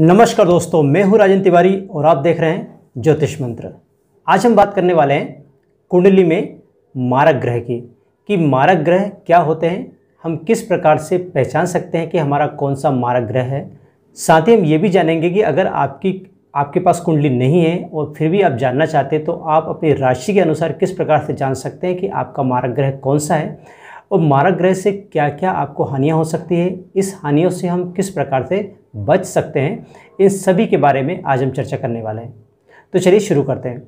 नमस्कार दोस्तों मैं हूं राजन तिवारी और आप देख रहे हैं ज्योतिष मंत्र आज हम बात करने वाले हैं कुंडली में मारक ग्रह की कि मारक ग्रह क्या होते हैं हम किस प्रकार से पहचान सकते हैं कि हमारा कौन सा मारक ग्रह है साथ ही हम ये भी जानेंगे कि अगर आपकी आपके पास कुंडली नहीं है और फिर भी आप जानना चाहते हैं तो आप अपनी राशि के अनुसार किस प्रकार से जान सकते हैं कि आपका मारक ग्रह कौन सा है और मारक ग्रह से क्या क्या आपको हानियाँ हो सकती है इस हानियों से हम किस प्रकार से बच सकते हैं इन सभी के बारे में आज हम चर्चा करने वाले हैं तो चलिए शुरू करते हैं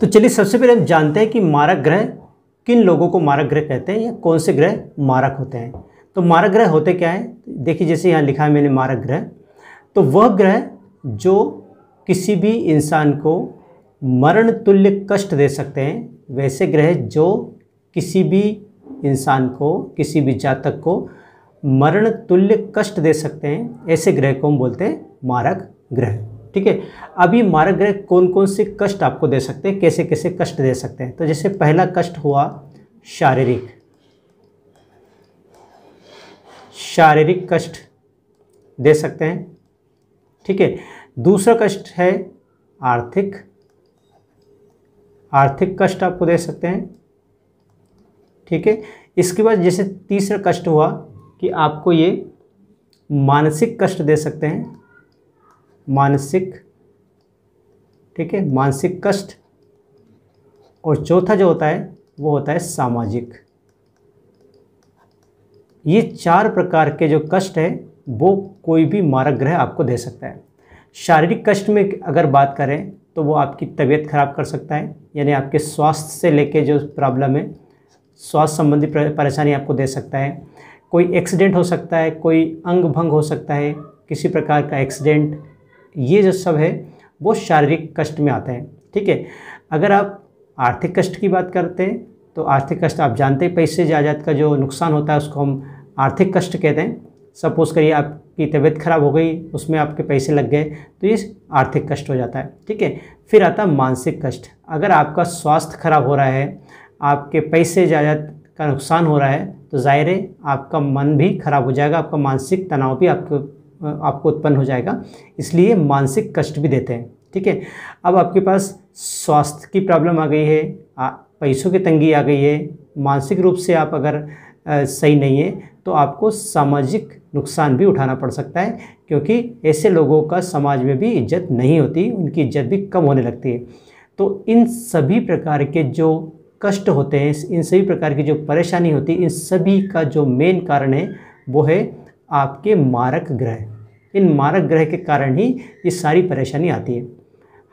तो चलिए सबसे पहले हम जानते हैं कि मारक ग्रह किन लोगों को मारक ग्रह कहते हैं या कौन से ग्रह मारक होते हैं तो मारक ग्रह होते क्या है देखिए जैसे यहाँ लिखा है मैंने मारक ग्रह तो वह ग्रह जो किसी भी इंसान को मरण तुल्य कष्ट दे सकते हैं वैसे ग्रह जो किसी भी इंसान को किसी भी जातक को मरण तुल्य कष्ट दे सकते हैं ऐसे ग्रह को हम बोलते हैं मारक ग्रह ठीक है अभी मारक ग्रह कौन कौन से कष्ट आपको दे सकते हैं कैसे कैसे कष्ट दे सकते हैं तो जैसे पहला कष्ट हुआ शारीरिक शारीरिक कष्ट दे सकते हैं ठीक है दूसरा कष्ट है आर्थिक आर्थिक कष्ट आपको दे सकते हैं ठीक है इसके बाद जैसे तीसरा कष्ट हुआ कि आपको ये मानसिक कष्ट दे सकते हैं मानसिक ठीक है मानसिक कष्ट और चौथा जो होता है वो होता है सामाजिक ये चार प्रकार के जो कष्ट हैं वो कोई भी मारक ग्रह आपको दे सकता है शारीरिक कष्ट में अगर बात करें तो वो आपकी तबीयत खराब कर सकता है यानी आपके स्वास्थ्य से लेके जो प्रॉब्लम है स्वास्थ्य संबंधी परेशानी आपको दे सकता है कोई एक्सीडेंट हो सकता है कोई अंग भंग हो सकता है किसी प्रकार का एक्सीडेंट ये जो सब है वो शारीरिक कष्ट में आते हैं ठीक है अगर आप आर्थिक कष्ट की बात करते हैं तो आर्थिक कष्ट आप जानते हैं पैसे जायदाद का जो नुकसान होता है उसको हम आर्थिक कष्ट कहते हैं सपोज़ करिए आपकी तबीयत खराब हो गई उसमें आपके पैसे लग गए तो ये आर्थिक कष्ट हो जाता है ठीक है फिर आता है मानसिक कष्ट अगर आपका स्वास्थ्य खराब हो रहा है आपके पैसे जायदाद का नुकसान हो रहा है तो ज़ाहिर है आपका मन भी खराब हो जाएगा आपका मानसिक तनाव भी आपको आपको उत्पन्न हो जाएगा इसलिए मानसिक कष्ट भी देते हैं ठीक है अब आपके पास स्वास्थ्य की प्रॉब्लम आ गई है पैसों की तंगी आ गई है मानसिक रूप से आप अगर आ, सही नहीं है तो आपको सामाजिक नुकसान भी उठाना पड़ सकता है क्योंकि ऐसे लोगों का समाज में भी इज्जत नहीं होती उनकी इज्जत भी कम होने लगती है तो इन सभी प्रकार के जो कष्ट होते हैं इन सभी प्रकार की जो परेशानी होती है इन सभी का जो मेन कारण है वो है आपके मारक ग्रह इन मारक ग्रह के कारण ही ये सारी परेशानी आती है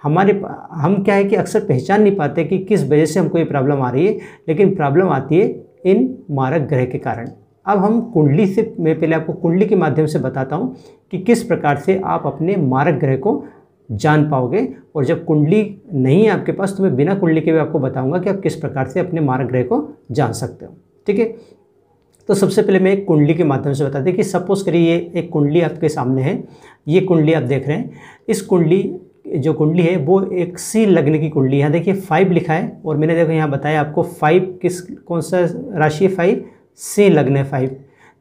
हमारे हम क्या है कि अक्सर पहचान नहीं पाते कि किस वजह से हमको ये प्रॉब्लम आ रही है लेकिन प्रॉब्लम आती है इन मारक ग्रह के कारण अब हम कुंडली से मैं पहले आपको कुंडली के माध्यम से बताता हूँ कि किस प्रकार से आप अपने मारक ग्रह को जान पाओगे और जब कुंडली नहीं है आपके पास तो मैं बिना कुंडली के भी आपको बताऊंगा कि आप किस प्रकार से अपने मारक ग्रह को जान सकते हो ठीक है तो सबसे पहले मैं एक कुंडली के माध्यम से बताते कि सपोज़ करिए ये एक कुंडली आपके सामने है ये कुंडली आप देख रहे हैं इस कुंडली जो कुंडली है वो एक सी लगने की कुंडली यहाँ देखिए फाइव लिखा है और मैंने देखो यहाँ बताया आपको फाइव किस कौन सा राशि है फाइव सी लग्न है फाइव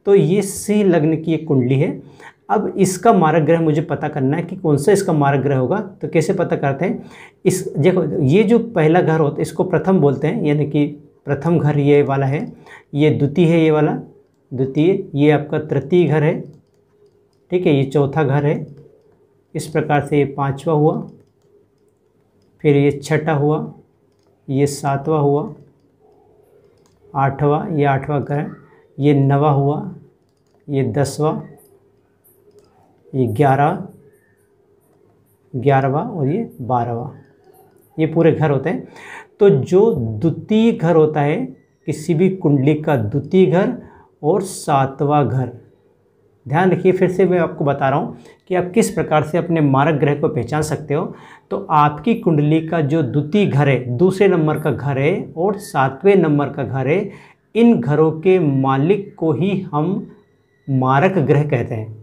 तो ये सी लग्न की एक कुंडली है अब इसका मारक ग्रह मुझे पता करना है कि कौन सा इसका मारक ग्रह होगा तो कैसे पता करते हैं इस देखो ये जो पहला घर होता है इसको प्रथम बोलते हैं यानी कि प्रथम घर ये वाला है ये द्वितीय है ये वाला द्वितीय ये आपका तृतीय घर है ठीक है ये चौथा घर है इस प्रकार से ये पाँचवा हुआ फिर ये छठा हुआ ये सातवा हुआ आठवा ये आठवा ग्रह ये नवा हुआ ये दसवा ये ग्यारह ग्यारहवा और ये बारहवा ये पूरे घर होते हैं तो जो द्वितीय घर होता है किसी भी कुंडली का द्वितीय घर और सातवा घर ध्यान रखिए फिर से मैं आपको बता रहा हूँ कि आप किस प्रकार से अपने मारक ग्रह को पहचान सकते हो तो आपकी कुंडली का जो द्वितीय घर है दूसरे नंबर का घर है और सातवें नंबर का घर है इन घरों के मालिक को ही हम मारक ग्रह कहते हैं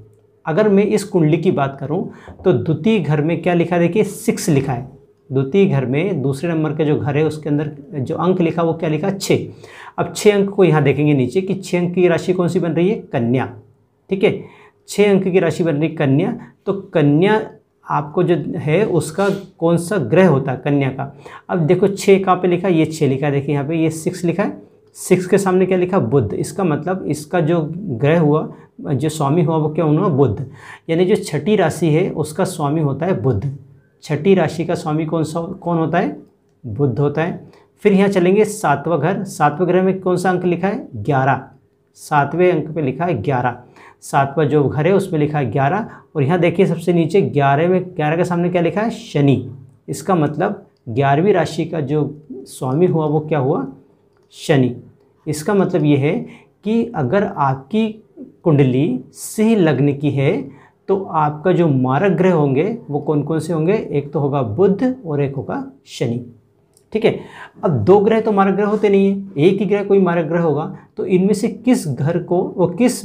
अगर मैं इस कुंडली की बात करूं तो द्वितीय घर में क्या लिखा देखिए सिक्स लिखा है द्वितीय घर में दूसरे नंबर का जो घर है उसके अंदर जो अंक लिखा वो क्या लिखा छः अब छः अंक को यहाँ देखेंगे नीचे कि छः अंक की राशि कौन सी बन रही है कन्या ठीक है छः अंक की राशि बन रही कन्या तो कन्या आपको जो है उसका कौन सा ग्रह होता है कन्या का अब देखो छः कहाँ पे लिखा है ये छः लिखा है देखिए यहाँ पे ये सिक्स लिखा है सिक्स के सामने क्या लिखा बुद्ध इसका मतलब इसका जो ग्रह हुआ जो स्वामी हुआ वो क्या हुआ बुद्ध यानी जो छठी राशि है उसका स्वामी होता है बुद्ध छठी राशि का स्वामी कौन सा कौन होता है बुद्ध होता है फिर यहाँ चलेंगे सातवा घर सातवें ग्रह में कौन सा अंक लिखा है ग्यारह सातवें अंक पे लिखा है ग्यारह सातवां जो घर है उसमें लिखा है ग्यारह और यहाँ देखिए सबसे नीचे ग्यारह में ग्यारह के सामने क्या लिखा है शनि इसका मतलब ग्यारहवीं राशि का जो स्वामी हुआ वो क्या हुआ शनि इसका मतलब ये है कि अगर आपकी कुंडली सिंह लग्न की है तो आपका जो मारक ग्रह होंगे वो कौन कौन से होंगे एक तो होगा बुद्ध और एक होगा शनि ठीक है अब दो ग्रह तो मारक ग्रह होते नहीं है एक ही ग्रह कोई मारक ग्रह होगा तो इनमें से किस घर को वो किस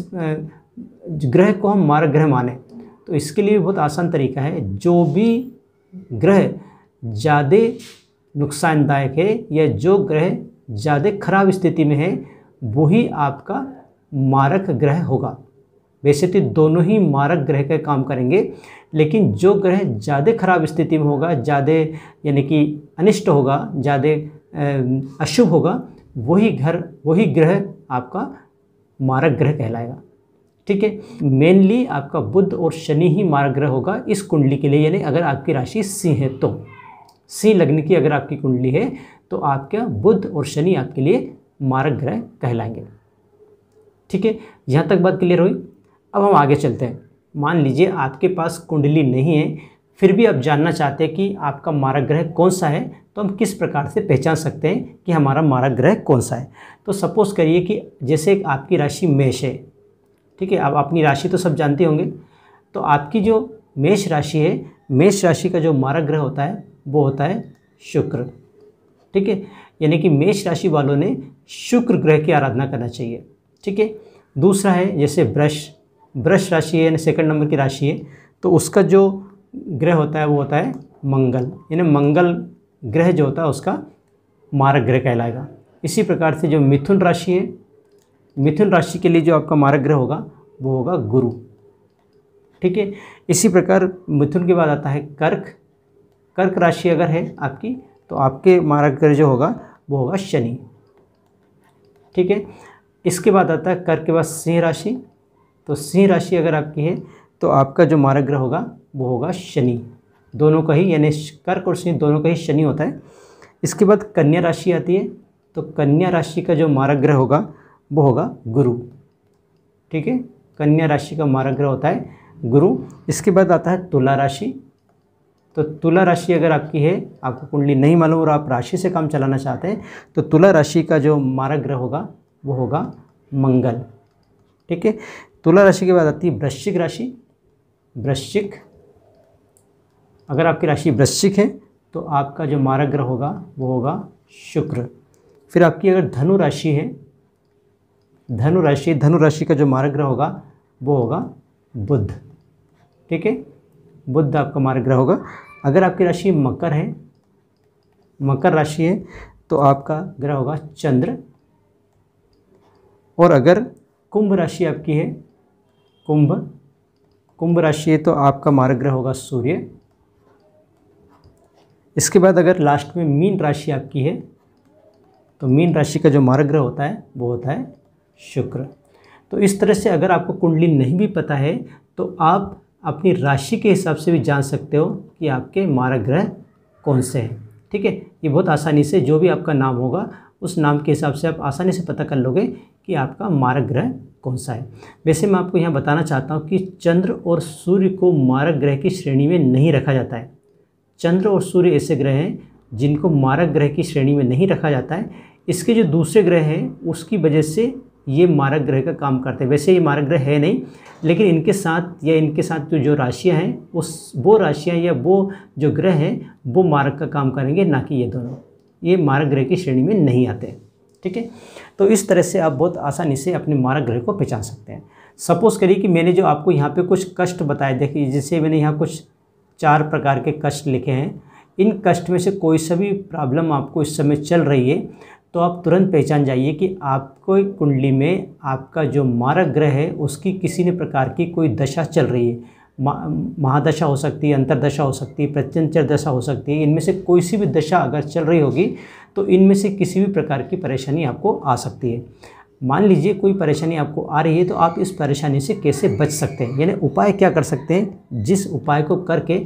ग्रह को हम मारक ग्रह माने तो इसके लिए बहुत आसान तरीका है जो भी ग्रह ज़्यादा नुकसानदायक है या जो ग्रह ज़्यादा खराब स्थिति में है वही आपका मारक ग्रह होगा वैसे तो दोनों ही मारक ग्रह का काम करेंगे लेकिन जो ग्रह ज़्यादा खराब स्थिति में होगा ज़्यादा यानी कि अनिष्ट होगा ज़्यादा अशुभ होगा वही घर वही ग्रह आपका मारक ग्रह कहलाएगा ठीक है मेनली आपका बुद्ध और शनि ही मार्गग्रह होगा इस कुंडली के लिए यानी अगर आपकी राशि सिंह है तो सिंह लग्न की अगर आपकी कुंडली है तो आपका बुद्ध और शनि आपके लिए मारक ग्रह कहलाएंगे ठीक है यहाँ तक बात क्लियर हुई अब हम आगे चलते हैं मान लीजिए आपके पास कुंडली नहीं है फिर भी आप जानना चाहते हैं कि आपका मारक ग्रह कौन सा है तो हम किस प्रकार से पहचान सकते हैं कि हमारा मारक ग्रह कौन सा है तो सपोज़ करिए कि जैसे आपकी राशि मेष है ठीक है अब अपनी राशि तो सब जानते होंगे तो आपकी जो मेष राशि है मेष राशि का जो मारक ग्रह होता है वो होता है शुक्र ठीक है यानी कि मेष राशि वालों ने शुक्र ग्रह की आराधना करना चाहिए ठीक है दूसरा है जैसे ब्रश ब्रश राशि है यानी सेकंड नंबर की राशि है तो उसका जो ग्रह होता है वो होता है मंगल यानी मंगल ग्रह जो होता है उसका मारक ग्रह कहलाएगा इसी प्रकार से जो मिथुन राशि है मिथुन राशि के लिए जो आपका मारक ग्रह होगा वो होगा गुरु ठीक है इसी प्रकार मिथुन के बाद आता है कर्क कर्क राशि अगर है आपकी तो आपके मारक ग्रह जो होगा वो होगा शनि ठीक है इसके बाद आता है कर्क के बाद सिंह राशि तो सिंह राशि अगर आपकी है तो आपका जो मारक ग्रह होगा वो होगा शनि दोनों का ही यानी कर्क और सिंह दोनों का ही शनि होता है इसके बाद कन्या राशि आती है तो कन्या राशि का जो मारक ग्रह होगा वो होगा गुरु ठीक है कन्या राशि का ग्रह होता है गुरु इसके बाद आता है तुला राशि तो तुला राशि अगर आपकी है आपको कुंडली नहीं मालूम और आप राशि से काम चलाना चाहते हैं तो तुला राशि का जो मारक ग्रह होगा वो होगा मंगल ठीक है तुला राशि के बाद आती है वृश्चिक राशि वृश्चिक अगर आपकी राशि वृश्चिक है तो आपका जो मारक ग्रह होगा वो होगा शुक्र फिर आपकी अगर धनु राशि है धनु राशि धनु राशि का जो मार्ग होगा वो होगा बुद्ध ठीक है बुद्ध आपका मार्ग होगा अगर आपकी राशि मकर है मकर राशि है तो आपका ग्रह होगा चंद्र और अगर कुंभ राशि आपकी है कुंभ कुंभ राशि है तो आपका मार्ग ग्रह होगा सूर्य इसके बाद अगर लास्ट में मीन राशि आपकी है तो मीन राशि का जो मार्ग ग्रह होता है वो होता है शुक्र तो इस तरह से अगर आपको कुंडली नहीं भी पता है तो आप अपनी राशि के हिसाब से भी जान सकते हो कि आपके मारक ग्रह कौन से हैं ठीक है ये बहुत आसानी से जो भी आपका नाम होगा उस नाम के हिसाब से आप आसानी से पता कर लोगे कि आपका मारक ग्रह कौन सा है वैसे मैं आपको यहाँ बताना चाहता हूँ कि चंद्र और सूर्य को मारक ग्रह की श्रेणी में नहीं रखा जाता है चंद्र और सूर्य ऐसे ग्रह हैं जिनको मारक ग्रह की श्रेणी में नहीं रखा जाता है इसके जो दूसरे ग्रह हैं उसकी वजह से ये मारक ग्रह का काम करते हैं वैसे ये मारक ग्रह है नहीं लेकिन इनके साथ या इनके साथ जो जो राशियाँ हैं उस वो राशियाँ या वो जो ग्रह हैं वो मारक का काम करेंगे ना कि ये दोनों ये मारक ग्रह की श्रेणी में नहीं आते ठीक है तो इस तरह से आप बहुत आसानी से अपने मारक ग्रह को पहचान सकते हैं सपोज़ करिए कि मैंने जो आपको यहाँ पर कुछ कष्ट बताए देखिए जैसे मैंने यहाँ कुछ चार प्रकार के कष्ट लिखे हैं इन कष्ट में से कोई सा भी प्रॉब्लम आपको इस समय चल रही है तो आप तुरंत पहचान जाइए कि आपको कुंडली में आपका जो मारक ग्रह है उसकी किसी ने प्रकार की कोई दशा चल रही है महादशा हो सकती है अंतरदशा हो सकती है प्रत्यंचर दशा हो सकती है इनमें से कोई सी भी दशा अगर चल रही होगी तो इनमें से किसी भी प्रकार की परेशानी आपको आ सकती है मान लीजिए कोई परेशानी आपको आ रही है तो आप इस परेशानी से कैसे बच सकते हैं यानी उपाय क्या कर सकते हैं जिस उपाय को करके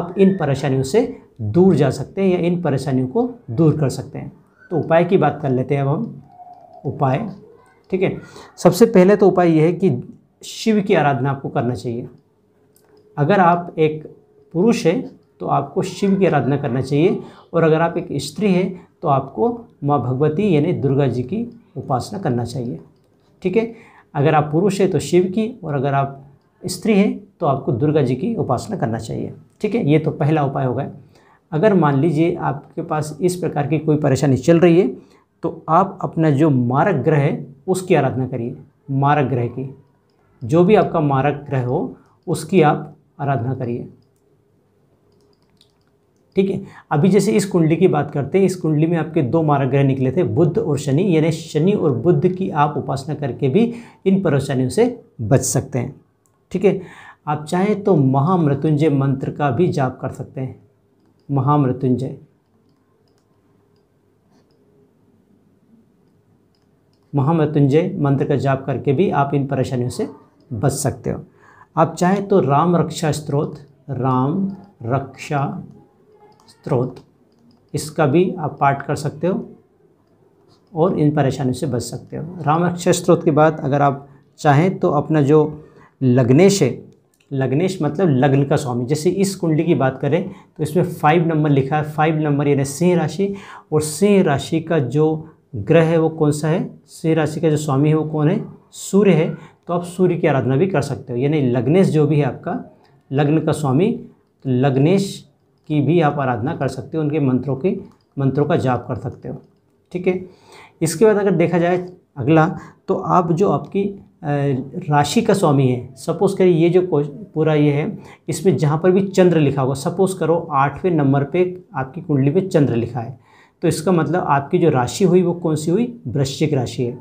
आप इन परेशानियों से दूर जा सकते हैं या इन परेशानियों को दूर कर सकते हैं तो उपाय की बात कर लेते हैं अब हम उपाय ठीक है सबसे पहले तो उपाय यह है कि शिव की आराधना आपको करना चाहिए अगर आप एक पुरुष है तो आपको शिव की आराधना करना चाहिए और अगर आप एक स्त्री है तो आपको माँ भगवती यानी दुर्गा जी की उपासना करना चाहिए ठीक है अगर आप पुरुष है तो शिव की और अगर आप स्त्री हैं तो आपको दुर्गा जी की उपासना करना चाहिए ठीक है ये तो पहला उपाय होगा अगर मान लीजिए आपके पास इस प्रकार की कोई परेशानी चल रही है तो आप अपना जो मारक ग्रह है उसकी आराधना करिए मारक ग्रह की जो भी आपका मारक ग्रह हो उसकी आप आराधना करिए ठीक है अभी जैसे इस कुंडली की बात करते हैं इस कुंडली में आपके दो मारक ग्रह निकले थे बुद्ध और शनि यानी शनि और बुद्ध की आप उपासना करके भी इन परेशानियों से बच सकते हैं ठीक है आप चाहें तो महामृत्युंजय मंत्र का भी जाप कर सकते हैं महामृत्युंजय महामृत्युंजय मंत्र का जाप करके भी आप इन परेशानियों से बच सकते हो आप चाहें तो राम रक्षा स्त्रोत राम रक्षा स्त्रोत इसका भी आप पाठ कर सकते हो और इन परेशानियों से बच सकते हो राम रक्षा स्त्रोत के बाद अगर आप चाहें तो अपना जो लग्नेश है लग्नेश मतलब लग्न का स्वामी जैसे इस कुंडली की बात करें तो इसमें फाइव नंबर लिखा है फाइव नंबर यानी सिंह राशि और सिंह राशि का जो ग्रह है वो कौन सा है सिंह राशि का जो स्वामी है वो कौन है सूर्य है तो आप सूर्य की आराधना भी कर सकते हो यानी लग्नेश जो भी है आपका लग्न का स्वामी तो लग्नेश की भी आप आराधना कर सकते हो उनके मंत्रों के मंत्रों का जाप कर सकते हो ठीक है इसके बाद अगर देखा जाए अगला तो आप जो आपकी राशि का स्वामी है सपोज़ करिए ये जो पूरा ये है इसमें जहाँ पर भी चंद्र लिखा होगा सपोज़ करो आठवें नंबर पे आपकी कुंडली में चंद्र लिखा है तो इसका मतलब आपकी जो राशि हुई वो कौन सी हुई वृश्चिक राशि है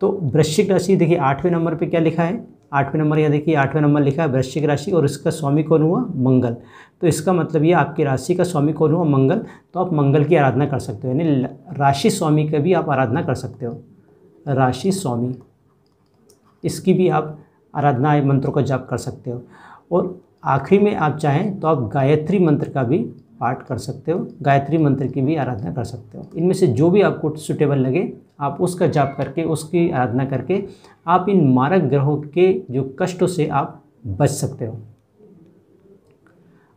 तो वृश्चिक राशि देखिए आठवें नंबर पे क्या लिखा है आठवें नंबर यहाँ देखिए आठवें नंबर लिखा है वृश्चिक राशि और इसका स्वामी कौन हुआ मंगल तो इसका मतलब ये आपकी राशि का स्वामी कौन हुआ मंगल तो आप मंगल की आराधना कर सकते हो यानी राशि स्वामी का भी आप आराधना कर सकते हो राशि स्वामी इसकी भी आप आराधना मंत्रों का जाप कर सकते हो और आखिरी में आप चाहें तो आप गायत्री मंत्र का भी पाठ कर सकते हो गायत्री मंत्र की भी आराधना कर सकते हो इनमें से जो भी आपको सुटेबल लगे आप उसका जाप करके उसकी आराधना करके आप इन मारक ग्रहों के जो कष्टों से आप बच सकते हो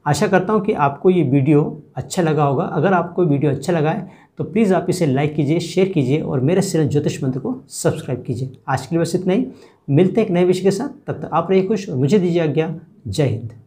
आशा करता हूँ कि आपको ये वीडियो अच्छा लगा होगा अगर आपको वीडियो अच्छा लगा है तो प्लीज़ आप इसे लाइक कीजिए शेयर कीजिए और मेरे चैनल ज्योतिष मंत्र को सब्सक्राइब कीजिए आज के लिए बस इतना ही मिलते एक नए विषय के साथ तब तक आप रहिए खुश और मुझे दीजिए आज्ञा जय हिंद